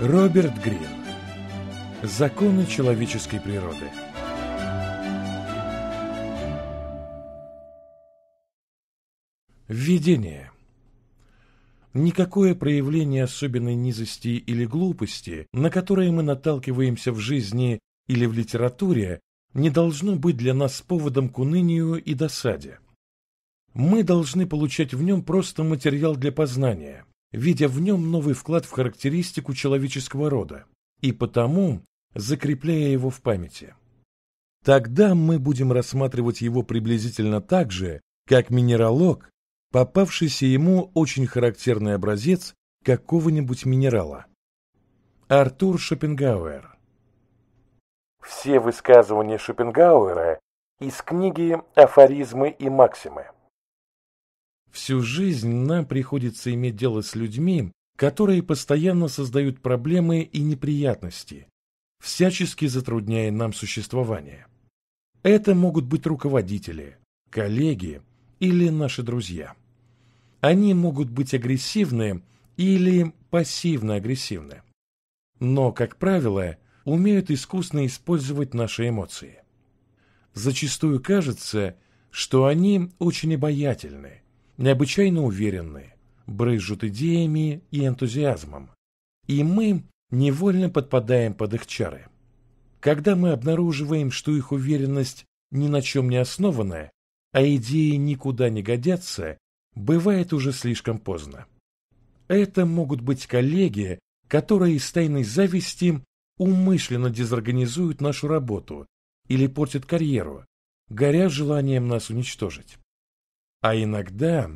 Роберт Грин Законы человеческой природы Введение Никакое проявление особенной низости или глупости, на которое мы наталкиваемся в жизни или в литературе, не должно быть для нас поводом к унынию и досаде. Мы должны получать в нем просто материал для познания, видя в нем новый вклад в характеристику человеческого рода и потому закрепляя его в памяти. Тогда мы будем рассматривать его приблизительно так же, как минералог, попавшийся ему очень характерный образец какого-нибудь минерала. Артур Шопенгауэр Все высказывания Шопенгауэра из книги «Афоризмы и максимы». Всю жизнь нам приходится иметь дело с людьми, которые постоянно создают проблемы и неприятности, всячески затрудняя нам существование. Это могут быть руководители, коллеги или наши друзья. Они могут быть агрессивны или пассивно-агрессивны. Но, как правило, умеют искусно использовать наши эмоции. Зачастую кажется, что они очень обаятельны, необычайно уверенные, брызжут идеями и энтузиазмом, и мы невольно подпадаем под их чары. Когда мы обнаруживаем, что их уверенность ни на чем не основанная, а идеи никуда не годятся, бывает уже слишком поздно. Это могут быть коллеги, которые из тайной зависти умышленно дезорганизуют нашу работу или портят карьеру, горя желанием нас уничтожить. А иногда,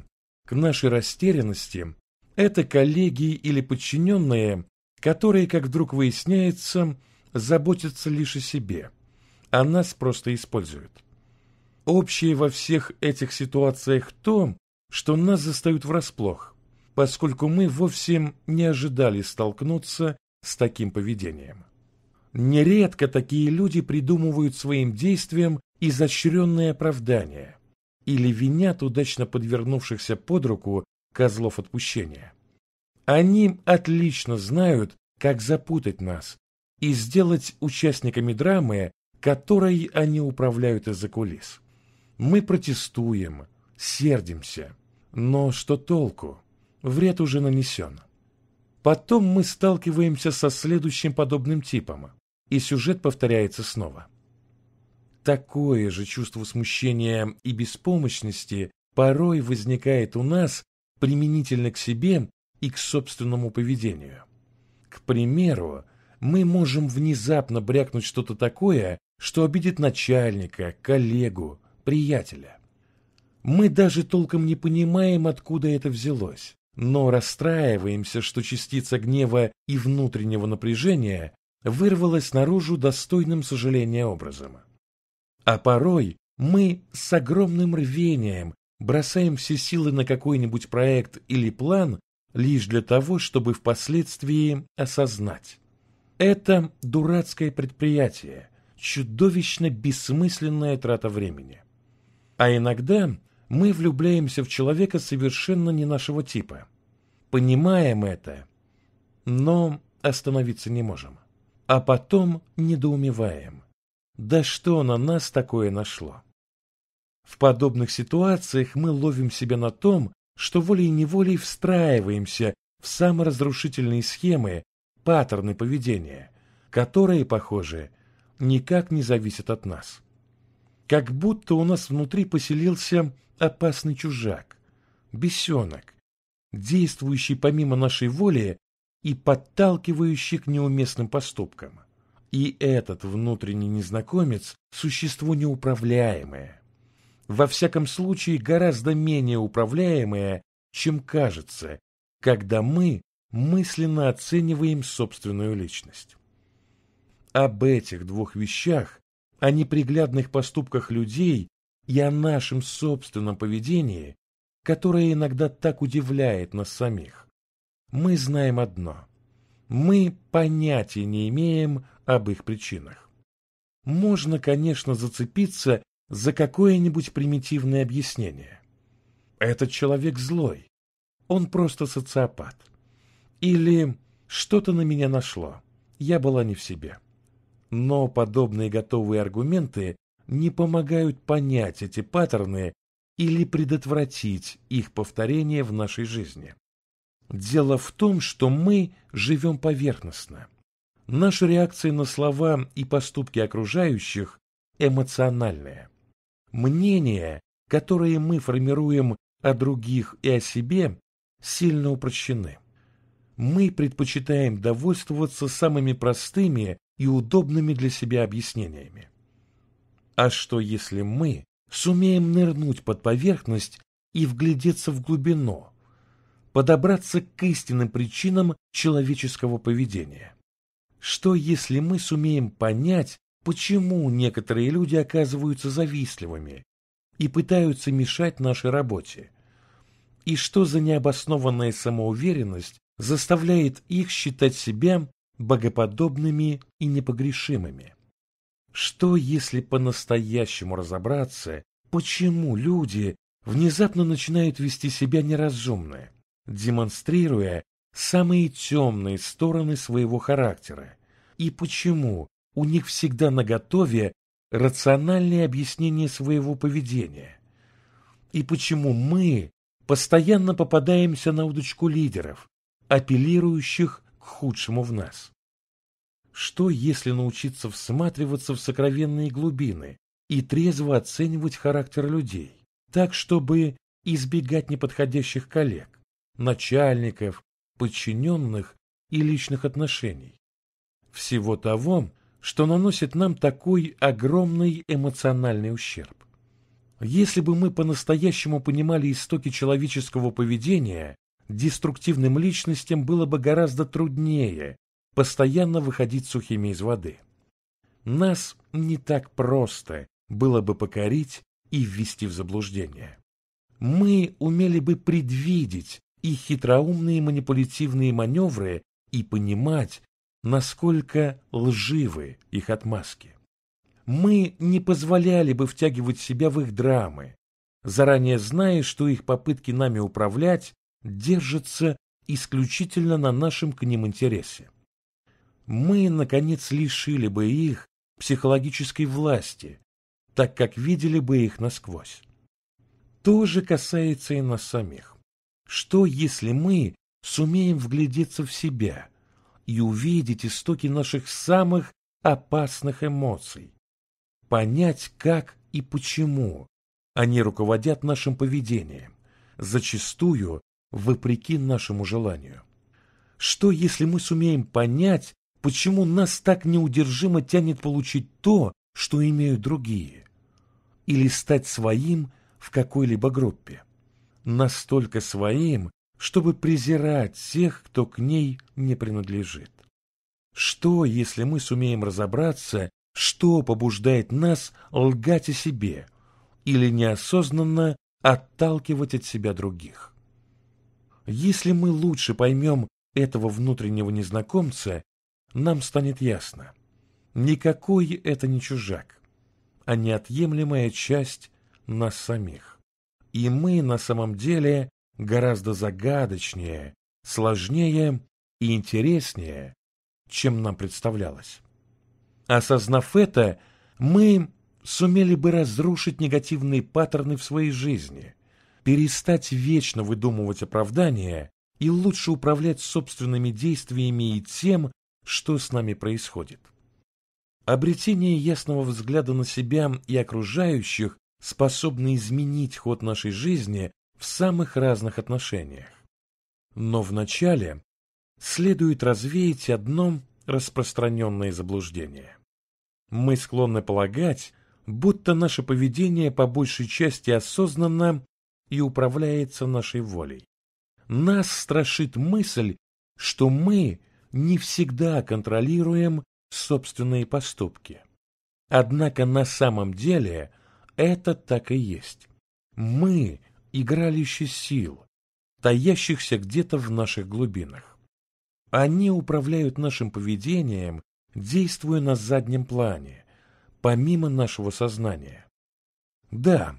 к нашей растерянности, это коллеги или подчиненные, которые, как вдруг выясняется, заботятся лишь о себе, а нас просто используют. Общее во всех этих ситуациях то, что нас застают врасплох, поскольку мы вовсе не ожидали столкнуться с таким поведением. Нередко такие люди придумывают своим действиям изощренные оправдания, или винят удачно подвернувшихся под руку козлов отпущения. Они отлично знают, как запутать нас и сделать участниками драмы, которой они управляют из-за кулис. Мы протестуем, сердимся, но что толку? Вред уже нанесен. Потом мы сталкиваемся со следующим подобным типом, и сюжет повторяется снова – Такое же чувство смущения и беспомощности порой возникает у нас применительно к себе и к собственному поведению. К примеру, мы можем внезапно брякнуть что-то такое, что обидит начальника, коллегу, приятеля. Мы даже толком не понимаем, откуда это взялось, но расстраиваемся, что частица гнева и внутреннего напряжения вырвалась наружу достойным сожаления образом. А порой мы с огромным рвением бросаем все силы на какой-нибудь проект или план лишь для того, чтобы впоследствии осознать. Это дурацкое предприятие, чудовищно бессмысленная трата времени. А иногда мы влюбляемся в человека совершенно не нашего типа. Понимаем это, но остановиться не можем. А потом недоумеваем – да что на нас такое нашло? В подобных ситуациях мы ловим себя на том, что волей-неволей встраиваемся в саморазрушительные схемы, паттерны поведения, которые, похоже, никак не зависят от нас. Как будто у нас внутри поселился опасный чужак, бесенок, действующий помимо нашей воли и подталкивающий к неуместным поступкам. И этот внутренний незнакомец – существо неуправляемое. Во всяком случае, гораздо менее управляемое, чем кажется, когда мы мысленно оцениваем собственную личность. Об этих двух вещах, о неприглядных поступках людей и о нашем собственном поведении, которое иногда так удивляет нас самих, мы знаем одно – мы понятия не имеем об их причинах. Можно, конечно, зацепиться за какое-нибудь примитивное объяснение. Этот человек злой, он просто социопат. Или что-то на меня нашло, я была не в себе. Но подобные готовые аргументы не помогают понять эти паттерны или предотвратить их повторение в нашей жизни. Дело в том, что мы живем поверхностно. Наша реакция на слова и поступки окружающих эмоциональная. Мнения, которые мы формируем о других и о себе, сильно упрощены. Мы предпочитаем довольствоваться самыми простыми и удобными для себя объяснениями. А что если мы сумеем нырнуть под поверхность и вглядеться в глубину, подобраться к истинным причинам человеческого поведения. Что если мы сумеем понять, почему некоторые люди оказываются завистливыми и пытаются мешать нашей работе? И что за необоснованная самоуверенность заставляет их считать себя богоподобными и непогрешимыми? Что если по-настоящему разобраться, почему люди внезапно начинают вести себя неразумно, демонстрируя самые темные стороны своего характера, и почему у них всегда наготове рациональные объяснения своего поведения, и почему мы постоянно попадаемся на удочку лидеров, апеллирующих к худшему в нас. Что, если научиться всматриваться в сокровенные глубины и трезво оценивать характер людей, так, чтобы избегать неподходящих коллег, начальников, подчиненных и личных отношений. Всего того, что наносит нам такой огромный эмоциональный ущерб. Если бы мы по-настоящему понимали истоки человеческого поведения, деструктивным личностям было бы гораздо труднее постоянно выходить сухими из воды. Нас не так просто было бы покорить и ввести в заблуждение. Мы умели бы предвидеть и хитроумные манипулятивные маневры и понимать, насколько лживы их отмазки. Мы не позволяли бы втягивать себя в их драмы, заранее зная, что их попытки нами управлять держатся исключительно на нашем к ним интересе. Мы, наконец, лишили бы их психологической власти, так как видели бы их насквозь. То же касается и нас самих. Что, если мы сумеем вглядеться в себя и увидеть истоки наших самых опасных эмоций, понять, как и почему они руководят нашим поведением, зачастую вопреки нашему желанию? Что, если мы сумеем понять, почему нас так неудержимо тянет получить то, что имеют другие, или стать своим в какой-либо группе? настолько своим, чтобы презирать тех, кто к ней не принадлежит. Что, если мы сумеем разобраться, что побуждает нас лгать о себе или неосознанно отталкивать от себя других? Если мы лучше поймем этого внутреннего незнакомца, нам станет ясно. Никакой это не чужак, а неотъемлемая часть нас самих и мы на самом деле гораздо загадочнее, сложнее и интереснее, чем нам представлялось. Осознав это, мы сумели бы разрушить негативные паттерны в своей жизни, перестать вечно выдумывать оправдания и лучше управлять собственными действиями и тем, что с нами происходит. Обретение ясного взгляда на себя и окружающих способны изменить ход нашей жизни в самых разных отношениях. Но вначале следует развеять одно распространенное заблуждение. Мы склонны полагать, будто наше поведение по большей части осознанно и управляется нашей волей. Нас страшит мысль, что мы не всегда контролируем собственные поступки. Однако на самом деле это так и есть. Мы – игралище сил, таящихся где-то в наших глубинах. Они управляют нашим поведением, действуя на заднем плане, помимо нашего сознания. Да,